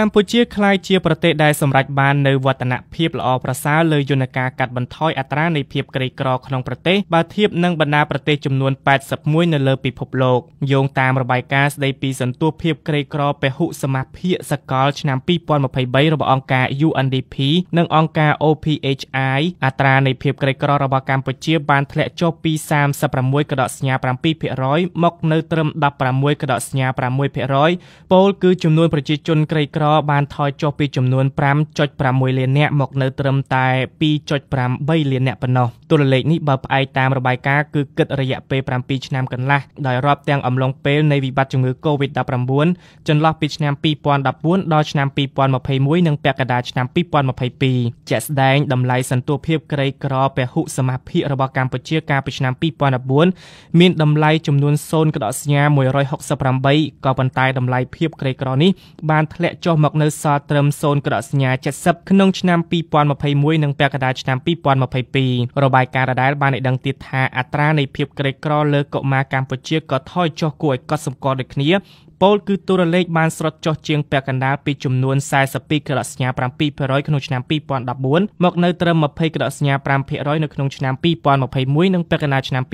កម្ពុជាក្លាយជាប្រទេសដែលសម្រេចបាននូវវឌ្ឍនភាពល្អប្រសើរលើយន្តការកាត់បន្ថយអត្រានៃភាពក្រីក្រក្នុងប្រទេសបើធៀបនឹងបណ្ដាប្រទេសចំនួន81នៅលើពិភពលោកយោងតាមរបាយការណ៍ស្ដីពីសន្ទុះភាពក្រីក្រពហុសមាភាគសកលឆ្នាំ2023របស់អង្គការ UNDP និងអង្គការ OPHI អត្រានៃភាពក្រីក្ររបស់កម្ពុជាបានធ្លាក់ចុះពី36.7%មកនៅត្រឹម16.6%ពោលគឺចំនួនប្រជាជនក្រីក្រក្របានថយចុះពីចំនួន5.6លាននាក់មកនៅត្រឹមតែ2.53លាននាក់ប៉ុណ្ណោះតួលេខនេះបើផ្អែកតាមរបាយការណ៍គឺគិតរយៈពេល7ឆ្នាំកន្លះដោយរាប់ទាំងអំឡុងពេលនៃវិបត្តិជំងឺ Covid-19 ចន្លោះពីឆ្នាំ2014ដល់ឆ្នាំ2021និងពាក់កណ្ដាលឆ្នាំ2022ជាក់ស្ដែងតម្លៃសន្ទុះភាពក្រីក្រពហុសមាភិករបស់កម្ពុជាកាលពីឆ្នាំ2014មានតម្លៃចំនួន0.168ក៏ប៉ុន្តែតម្លៃភាពក្រីក្រនេះបានធ្លាក់ចុះុះមកនៅសល់ត្រឹម0ក្រដសញ្ញា70ក្នុងឆ្នាំ2021និងពាក់កណ្ដាលឆ្នាំ2022របាយការណ៍ដដែលបានឲ្យដឹងទៀតថាអត្រានៃភាពក្រីក្រលើកុមារកម្ពុជាក៏ថយចុះគួរឲ្យកត់សម្គាល់ដូចគ្នាពលគឺតួលេខបានស្រុតចុះជាងពាក់កណ្ដាលពីចំនួន42ក្រដសញ្ញា7%ក្នុងឆ្នាំ2014មកនៅត្រឹម20ក្រដសញ្ញា5%នៅក្នុងឆ្នាំ2021និងពាក់កណ្ដាលឆ្នាំ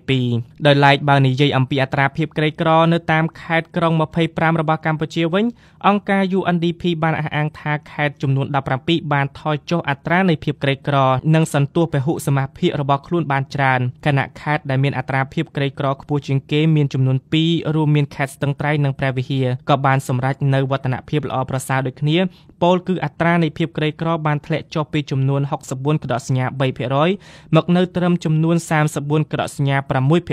2022ដោយឡែកបើនិយាយអំពីអត្រាភាពក្រីក្រនៅតាមខេត្តក្រុង25របស់កម្ពុជាវិញអង្គការ UNDP បានអះអាងថាខេត្តចំនួន17បានថយចុះអត្រានៃភាពក្រីក្រនិងសន្ទុះពហុសមាភិករបស់ខ្លួនបានច្រើនខណៈខេត្តដែលមានអត្រាភាពក្រីក្រខ្ពស់ជាងគេមានចំនួន2រួមមានខេត្តស្ទឹងត្រែងនិងព្រះវិហារក៏បានសម្រេចនៅវឌ្ឍនភាពល្អប្រសើរដូចគ្នាពលគឺអត្រានៃភាពក្រីក្របានធ្លាក់ចុះពីចំនួន64ក្រដសញ្ញា3%មកនៅត្រឹមចំនួន34ក្រដសញ្ញា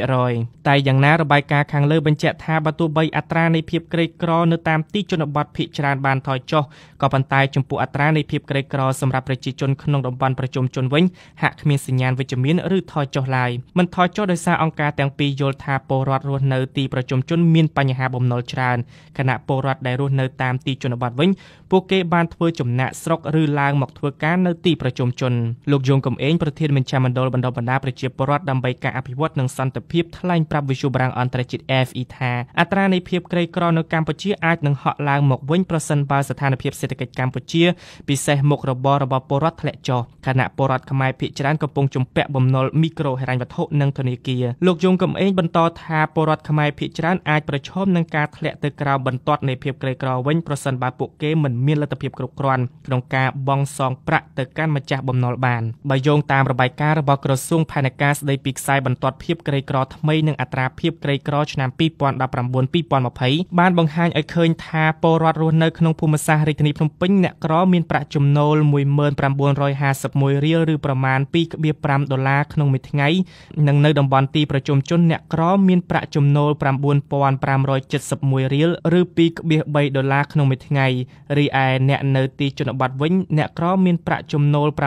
6%តែយ៉ាងណារបាយការណ៍ខាងលើបញ្ជាក់ថាបើទោះបីអត្រានៃភាពក្រីក្រនៅតាមទីជនបទភាគច្រើនបានថយចុះក៏ប៉ុន្តែចំពោះអត្រានៃភាពក្រីក្រសម្រាប់ប្រជាជនក្នុងតំបន់ប្រជុំជនវិញហាក់គ្មានសញ្ញាណវិជ្ជមានឬថយចុះឡើយមិនថយចុះដោយសារអង្គការទាំងពីរយល់ថាពលរដ្ឋរស់នៅទីប្រជុំជនមានបញ្ហាបំណចំណុលច្រើនខណៈពលរដ្ឋដែលរស់នៅតាមទីជនបទវិញពួកគេបានធ្វើចំណាក់ស្រុកឬឡើងមកធ្វើការនៅទីប្រជុំជនលោកយងកំឯងប្រធានមជ្ឈមណ្ឌលបណ្ដុះបណ្ដាប្រជាពលរដ្ឋដើម្បីការអភិវឌ្ឍនិងសន្តិភាពថ្លែងប្រាប់វិទ្យុបរាំងអន្តរជាតិ FE ថាអត្រានៃភាពក្រីក្រនៅកម្ពុជាអាចនឹងហក់ឡើងមកវិញប្រសិនបើស្ថានភាពសេដ្ឋកិច្ចកម្ពុជាពិសេសមុខរបររបស់ពលរដ្ឋធ្លាក់ចុះខណៈពលរដ្ឋខ្មែរភាគច្រើនកំពុងជំពាក់បំណុលមីក្រូហិរញ្ញវត្ថុនិងធនាគារលោកយងកំឯងបន្តថាពលរដ្ឋខ្មែរភាគច្រើនអាចប្រឈមនឹងការការធ្លាក់ទៅក្រៅបន្ទាត់នៃភាពក្រីក្រវិញប្រសិនបើពួកគេមិនមានលទ្ធភាពគ្រប់គ្រាន់ក្នុងការបង់សងប្រាក់ទៅកាន់ម្ចាស់បំណុលបានបើយោងតាមរបាយការណ៍របស់ក្រសួងផែនការស្តីពីខ្សែបន្ទាត់ភាពក្រីក្រថ្មីនិងអត្រាភាពក្រីក្រឆ្នាំ2019-2020បានបង្ហាញឲ្យឃើញថាពលរដ្ឋរស់នៅក្នុងភូមិសាស្ត្ររាជធានីភ្នំពេញអ្នកក្រ មានប្រាក់ចំណូល1951រៀលឬប្រមាណ2.5ដុល្លារក្នុងមួយថ្ងៃនិងនៅតំបន់ទីប្រជុំជនអ្នកក្រមានប្រាក់ចំណូល9570 71រៀលឬ2.3ដុល្លារក្នុងមួយថ្ងៃរីឯអ្នកនៅទីជនបទវិញអ្នកក្រមាន ប្រាក់ចំណូល8908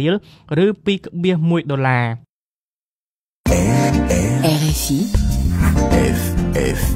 រៀលឬ2.1ដុល្លារ RFI FF